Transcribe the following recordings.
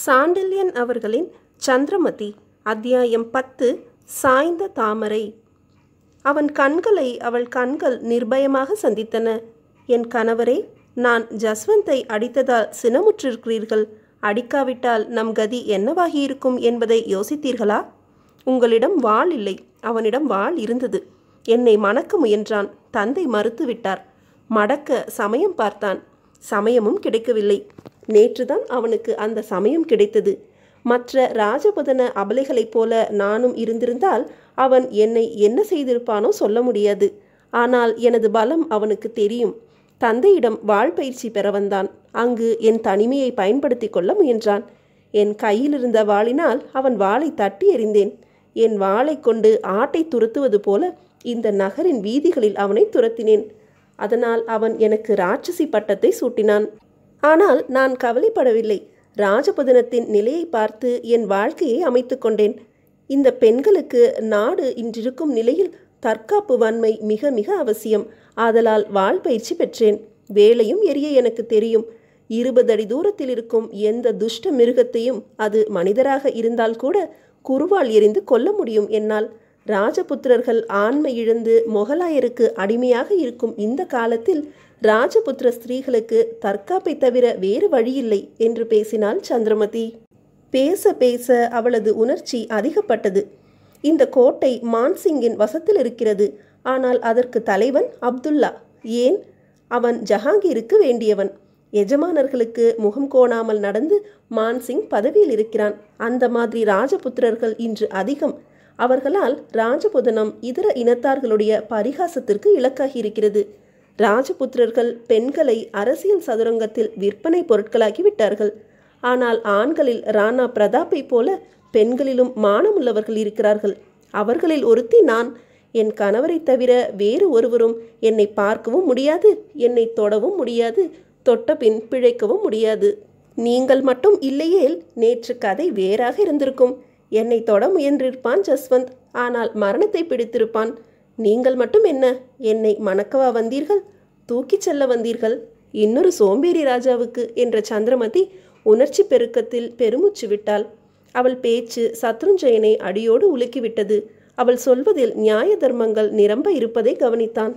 சாண்டில்யன் அவர்களின் சந்திரமதி அத்தியாயம் பத்து சாய்ந்த தாமரை அவன் கண்களை அவள் கண்கள் நிர்பயமாக சந்தித்தன என் கணவரே நான் ஜஸ்வந்தை அடித்ததால் சினமுற்றிருக்கிறீர்கள் அடிக்காவிட்டால் நம் கதி என்னவாகியிருக்கும் என்பதை யோசித்தீர்களா உங்களிடம் வாள் இல்லை அவனிடம் வாள் இருந்தது என்னை மணக்க முயன்றான் தந்தை மறுத்துவிட்டார் மடக்க சமயம் பார்த்தான் சமயமும் கிடைக்கவில்லை நேற்றுதான் அவனுக்கு அந்த சமயம் கிடைத்தது மற்ற ராஜபுதன அபலைகளைப் போல நானும் இருந்திருந்தால் அவன் என்னை என்ன செய்திருப்பானோ சொல்ல முடியாது ஆனால் எனது பலம் அவனுக்கு தெரியும் தந்தையிடம் வாழ்பயிற்சி பெற வந்தான் அங்கு என் தனிமையை பயன்படுத்தி கொள்ள முயன்றான் என் கையிலிருந்த வாளினால் அவன் வாளை தட்டி எறிந்தேன் என் வாளை கொண்டு ஆட்டை துரத்துவது போல இந்த நகரின் வீதிகளில் அவனை துரத்தினேன் அதனால் அவன் எனக்கு ராட்சசி பட்டத்தை சூட்டினான் ஆனால் நான் கவலைப்படவில்லை ராஜபதனத்தின் நிலையை பார்த்து என் வாழ்க்கையை அமைத்து கொண்டேன் இந்த பெண்களுக்கு நாடு இன்றிருக்கும் நிலையில் தற்காப்பு வன்மை மிக மிக அவசியம் ஆதலால் பயிற்சி பெற்றேன் வேலையும் எரிய எனக்கு தெரியும் இருபது அடி தூரத்தில் இருக்கும் எந்த துஷ்ட மிருகத்தையும் அது மனிதராக இருந்தால் கூட குருவால் எரிந்து கொல்ல முடியும் என்னால் ராஜபுத்திரர்கள் ஆண்மை இழந்து மொகலாயருக்கு அடிமையாக இருக்கும் இந்த காலத்தில் ராஜபுத்திர ஸ்திரீகளுக்கு தற்காப்பை தவிர வேறு வழியில்லை என்று பேசினாள் சந்திரமதி பேச பேச அவளது உணர்ச்சி அதிகப்பட்டது இந்த கோட்டை மான்சிங்கின் வசத்தில் இருக்கிறது ஆனால் அதற்கு தலைவன் அப்துல்லா ஏன் அவன் ஜஹாங்கீருக்கு வேண்டியவன் எஜமானர்களுக்கு முகம் கோணாமல் நடந்து மான்சிங் பதவியில் இருக்கிறான் அந்த மாதிரி ராஜபுத்திரர்கள் இன்று அதிகம் அவர்களால் ராஜபுதனம் இதர இனத்தார்களுடைய பரிகாசத்திற்கு இலக்காகி இருக்கிறது ராஜபுத்திரர்கள் பெண்களை அரசியல் சதுரங்கத்தில் விற்பனை பொருட்களாகி விட்டார்கள் ஆனால் ஆண்களில் ராணா பிரதாப்பை போல பெண்களிலும் மானமுள்ளவர்கள் இருக்கிறார்கள் அவர்களில் ஒருத்தி நான் என் கணவரை தவிர வேறு ஒருவரும் என்னை பார்க்கவும் முடியாது என்னை தொடவும் முடியாது தொட்டபின் பிழைக்கவும் முடியாது நீங்கள் மட்டும் இல்லையேல் நேற்று கதை வேறாக இருந்திருக்கும் என்னை தொட முயன்றிருப்பான் ஜஸ்வந்த் ஆனால் மரணத்தை பிடித்திருப்பான் நீங்கள் மட்டும் என்ன என்னை மணக்கவா வந்தீர்கள் தூக்கிச் செல்ல வந்தீர்கள் இன்னொரு சோம்பேறி ராஜாவுக்கு என்ற சந்திரமதி உணர்ச்சி பெருக்கத்தில் பெருமூச்சு விட்டாள் அவள் பேச்சு சத்ருஞ்சயனை அடியோடு உலுக்கிவிட்டது அவள் சொல்வதில் நியாய தர்மங்கள் நிரம்ப இருப்பதை கவனித்தான்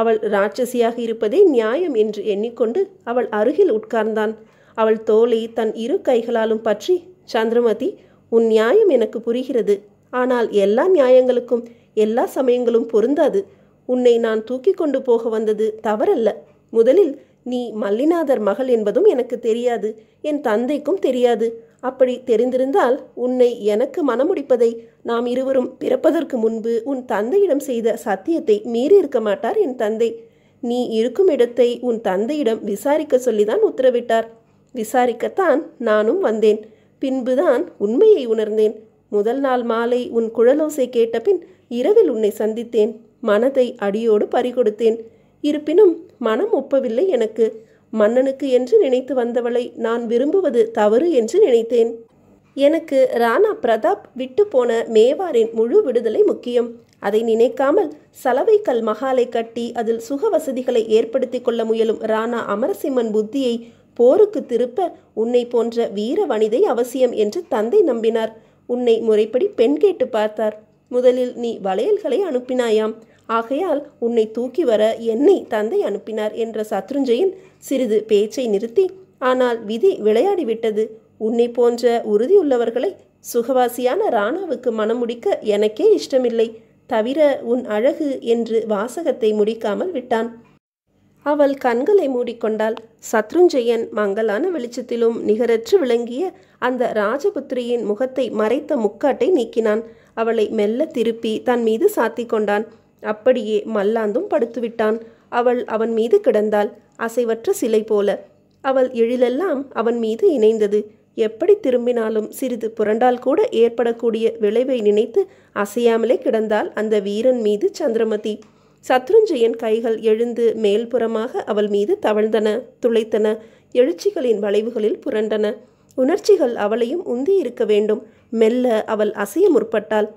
அவள் ராட்சசியாக இருப்பதே நியாயம் என்று எண்ணிக்கொண்டு அவள் அருகில் உட்கார்ந்தான் அவள் தோலை தன் இரு கைகளாலும் பற்றி சந்திரமதி உன் நியாயம் எனக்கு புரிகிறது ஆனால் எல்லா நியாயங்களுக்கும் எல்லா சமயங்களும் பொருந்தாது உன்னை நான் தூக்கி கொண்டு போக வந்தது தவறல்ல முதலில் நீ மல்லிநாதர் மகள் என்பதும் எனக்கு தெரியாது என் தந்தைக்கும் தெரியாது அப்படி தெரிந்திருந்தால் உன்னை எனக்கு மனமுடிப்பதை நாம் இருவரும் பிறப்பதற்கு முன்பு உன் தந்தையிடம் செய்த சத்தியத்தை மீறி இருக்க மாட்டார் என் தந்தை நீ இருக்கும் இடத்தை உன் தந்தையிடம் விசாரிக்க சொல்லிதான் உத்தரவிட்டார் விசாரிக்கத்தான் நானும் வந்தேன் பின்புதான் உண்மையை உணர்ந்தேன் முதல் நாள் மாலை உன் குழலோசை கேட்டபின் இரவில் உன்னை சந்தித்தேன் மனதை அடியோடு பறிகொடுத்தேன் இருப்பினும் மனம் ஒப்பவில்லை எனக்கு மன்னனுக்கு என்று நினைத்து வந்தவளை நான் விரும்புவது தவறு என்று நினைத்தேன் எனக்கு ராணா பிரதாப் விட்டு போன மேவாரின் முழு விடுதலை முக்கியம் அதை நினைக்காமல் சலவைக்கல் மகாலை கட்டி அதில் சுக வசதிகளை ஏற்படுத்தி கொள்ள முயலும் ராணா அமரசிம்மன் புத்தியை போருக்கு திருப்ப உன்னை போன்ற வீர வனிதை அவசியம் என்று தந்தை நம்பினார் உன்னை முறைப்படி பெண் கேட்டு பார்த்தார் முதலில் நீ வளையல்களை அனுப்பினாயாம் ஆகையால் உன்னை தூக்கி வர என்னை தந்தை அனுப்பினார் என்ற சத்ருஞ்சயன் சிறிது பேச்சை நிறுத்தி ஆனால் விதி விளையாடிவிட்டது உன்னை போன்ற உறுதியுள்ளவர்களை சுகவாசியான ராணாவுக்கு மனம் முடிக்க எனக்கே இஷ்டமில்லை தவிர உன் அழகு என்று வாசகத்தை முடிக்காமல் விட்டான் அவள் கண்களை மூடிக்கொண்டாள் சத்ருஞ்சயன் மங்கலான வெளிச்சத்திலும் நிகரற்று விளங்கிய அந்த ராஜபுத்திரியின் முகத்தை மறைத்த முக்காட்டை நீக்கினான் அவளை மெல்ல திருப்பி தன் மீது சாத்தி கொண்டான் அப்படியே மல்லாந்தும் படுத்துவிட்டான் அவள் அவன் மீது கிடந்தாள் அசைவற்ற சிலை போல அவள் எழிலெல்லாம் அவன் மீது இணைந்தது எப்படி திரும்பினாலும் சிறிது புரண்டால் கூட ஏற்படக்கூடிய விளைவை நினைத்து அசையாமலே கிடந்தாள் அந்த வீரன் மீது சந்திரமதி சத்ருஞ்சயன் கைகள் எழுந்து மேல்புறமாக அவள் மீது தவழ்ந்தன துளைத்தன எழுச்சிகளின் வளைவுகளில் புரண்டன உணர்ச்சிகள் அவளையும் உந்தி இருக்க வேண்டும் மெல்ல அவள் அசைய முற்பட்டாள்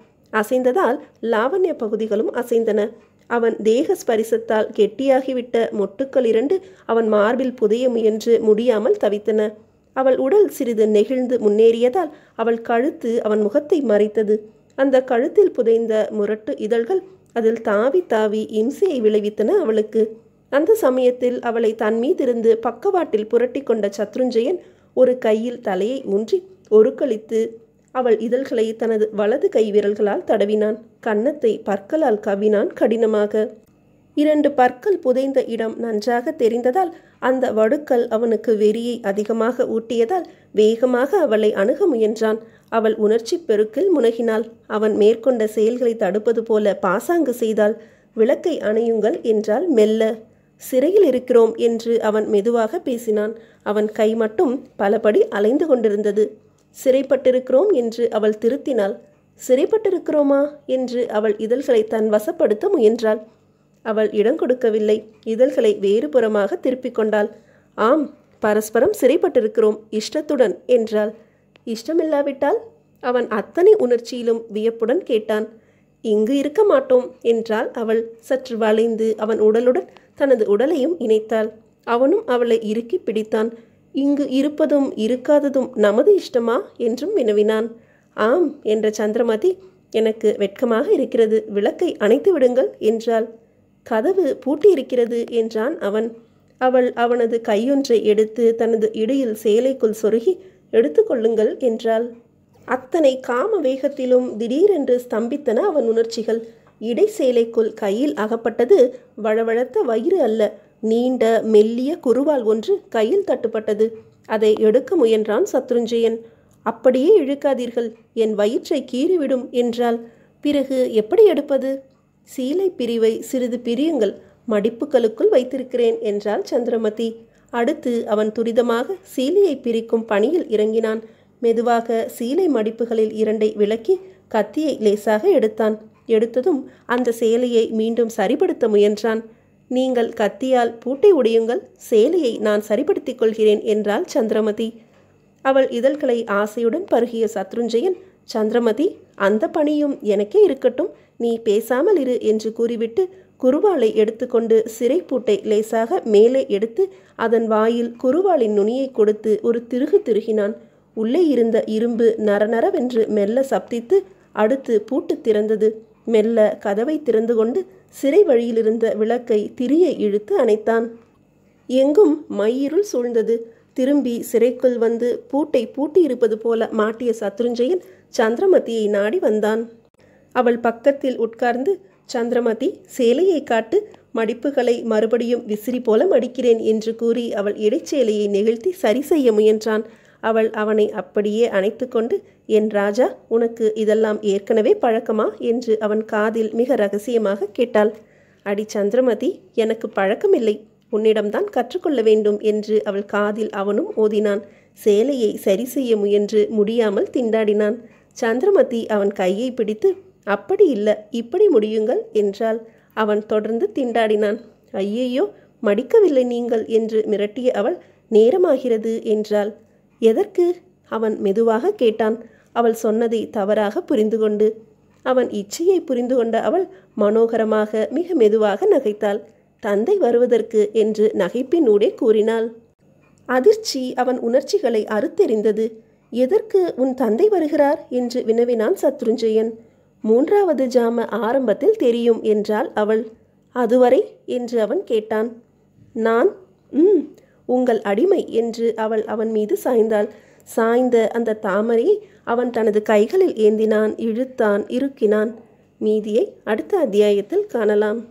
அசைந்ததால் லாவண்ய பகுதிகளும் அசைந்தன அவன் தேக ஸ்பரிசத்தால் கெட்டியாகிவிட்ட மொட்டுக்கள் இரண்டு அவன் மார்பில் புதைய முயன்று முடியாமல் தவித்தன அவள் உடல் சிறிது நெகிழ்ந்து முன்னேறியதால் அவள் கழுத்து அவன் முகத்தை மறைத்தது அந்த கழுத்தில் புதைந்த முரட்டு இதழ்கள் அதில் தாவி தாவி இம்சையை விளைவித்தன அவளுக்கு அந்த சமயத்தில் அவளை தன் மீதிருந்து பக்கவாட்டில் புரட்டி கொண்ட சத்ருஞ்சயன் ஒரு கையில் தலையை ஊன்றி ஒரு கழித்து அவள் இதழ்களை தனது வலது கை விரல்களால் தடவினான் கன்னத்தை பற்களால் கவினான் கடினமாக இரண்டு பற்கள் புதைந்த இடம் நன்றாக தெரிந்ததால் அந்த வடுக்கல் அவனுக்கு வெறியை அதிகமாக ஊட்டியதால் வேகமாக அவளை அணுக முயன்றான் அவள் உணர்ச்சி பெருக்கில் முனகினாள் அவன் மேற்கொண்ட செயல்களை தடுப்பது போல பாசாங்கு செய்தால் விளக்கை அணையுங்கள் என்றால் மெல்ல சிறையில் இருக்கிறோம் என்று அவன் மெதுவாக பேசினான் அவன் கை மட்டும் பலபடி அலைந்து கொண்டிருந்தது சிறைப்பட்டிருக்கிறோம் என்று அவள் திருத்தினாள் சிறைப்பட்டிருக்கிறோமா என்று அவள் இதழ்களை தன் வசப்படுத்த முயன்றாள் அவள் இடம் கொடுக்கவில்லை இதழ்களை வேறுபுறமாக திருப்பிக் கொண்டாள் ஆம் பரஸ்பரம் சிறைப்பட்டிருக்கிறோம் இஷ்டத்துடன் என்றாள் இஷ்டமில்லாவிட்டால் அவன் அத்தனை உணர்ச்சியிலும் வியப்புடன் கேட்டான் இங்கு இருக்க மாட்டோம் என்றால் அவள் சற்று வளைந்து அவன் உடலுடன் தனது உடலையும் இணைத்தாள் அவனும் அவளை இறுக்கி பிடித்தான் இங்கு இருப்பதும் இருக்காததும் நமது இஷ்டமா என்றும் வினவினான் ஆம் என்ற சந்திரமதி எனக்கு வெட்கமாக இருக்கிறது விளக்கை அணைத்து விடுங்கள் என்றாள் கதவு பூட்டியிருக்கிறது என்றான் அவன் அவள் அவனது கையொன்றை எடுத்து தனது இடையில் சேலைக்குள் சொருகி எடுத்துக்கொள்ளுங்கள் என்றாள் அத்தனை காம வேகத்திலும் திடீரென்று ஸ்தம்பித்தன அவன் உணர்ச்சிகள் இடை சேலைக்குள் கையில் அகப்பட்டது வழவழத்த வயிறு அல்ல நீண்ட மெல்லிய குருவால் ஒன்று கையில் தட்டுப்பட்டது அதை எடுக்க முயன்றான் சத்ருஞ்சயன் அப்படியே இழுக்காதீர்கள் என் வயிற்றை கீறிவிடும் என்றால் பிறகு எப்படி எடுப்பது சீலை பிரிவை சிறிது பிரியுங்கள் மடிப்புகளுக்குள் வைத்திருக்கிறேன் என்றாள் சந்திரமதி அடுத்து அவன் துரிதமாக சீலையை பிரிக்கும் பணியில் இறங்கினான் மெதுவாக சீலை மடிப்புகளில் இரண்டை விளக்கி கத்தியை லேசாக எடுத்தான் எடுத்ததும் அந்த சேலையை மீண்டும் சரிபடுத்த முயன்றான் நீங்கள் கத்தியால் பூட்டை உடையுங்கள் சேலையை நான் சரிபடுத்திக் கொள்கிறேன் என்றாள் சந்திரமதி அவள் இதழ்களை ஆசையுடன் பருகிய சத்ருஞ்சயன் சந்திரமதி அந்த பணியும் எனக்கே இருக்கட்டும் நீ பேசாமல் இரு என்று கூறிவிட்டு குருவாளை எடுத்துக்கொண்டு சிறை பூட்டை லேசாக மேலே எடுத்து அதன் வாயில் குருவாளின் நுனியை கொடுத்து ஒரு திருகு திருகினான் உள்ளே இருந்த இரும்பு நரநரவென்று மெல்ல சப்தித்து அடுத்து பூட்டு திறந்தது மெல்ல கதவை திறந்து கொண்டு சிறை வழியிலிருந்த விளக்கை திரிய இழுத்து அணைத்தான் எங்கும் மையிருள் சூழ்ந்தது திரும்பி சிறைக்குள் வந்து பூட்டை பூட்டியிருப்பது போல மாட்டிய சத்ருஞ்சயன் சந்திரமதியை நாடி வந்தான் அவள் பக்கத்தில் உட்கார்ந்து சந்திரமதி சேலையை காட்டு மடிப்புகளை மறுபடியும் விசிறி போல மடிக்கிறேன் என்று கூறி அவள் இடைச்சேலையை நெகிழ்த்தி சரி செய்ய முயன்றான் அவள் அவனை அப்படியே அணைத்து கொண்டு என் ராஜா உனக்கு இதெல்லாம் ஏற்கனவே பழக்கமா என்று அவன் காதில் மிக ரகசியமாக கேட்டாள் அடி சந்திரமதி எனக்கு பழக்கமில்லை உன்னிடம்தான் கற்றுக்கொள்ள வேண்டும் என்று அவள் காதில் அவனும் ஓதினான் சேலையை சரி செய்ய முயன்று முடியாமல் திண்டாடினான் சந்திரமதி அவன் கையை பிடித்து அப்படி இல்லை இப்படி முடியுங்கள் என்றாள் அவன் தொடர்ந்து திண்டாடினான் ஐயையோ மடிக்கவில்லை நீங்கள் என்று மிரட்டிய அவள் நேரமாகிறது என்றாள் எதற்கு அவன் மெதுவாக கேட்டான் அவள் சொன்னதை தவறாக புரிந்து கொண்டு அவன் இச்சையை புரிந்து கொண்ட அவள் மனோகரமாக மிக மெதுவாக நகைத்தாள் தந்தை வருவதற்கு என்று நகைப்பினூடே கூறினாள் அதிர்ச்சி அவன் உணர்ச்சிகளை அறுத்தெறிந்தது எதற்கு உன் தந்தை வருகிறார் என்று வினவினான் சத்ருஞ்சயன் மூன்றாவது ஜாம ஆரம்பத்தில் தெரியும் என்றாள் அவள் அதுவரை என்று அவன் கேட்டான் நான் ம் உங்கள் அடிமை என்று அவள் அவன் மீது சாய்ந்தாள் சாய்ந்த அந்த தாமரை அவன் தனது கைகளில் ஏந்தினான் இழுத்தான் இருக்கினான் மீதியை அடுத்த அத்தியாயத்தில் காணலாம்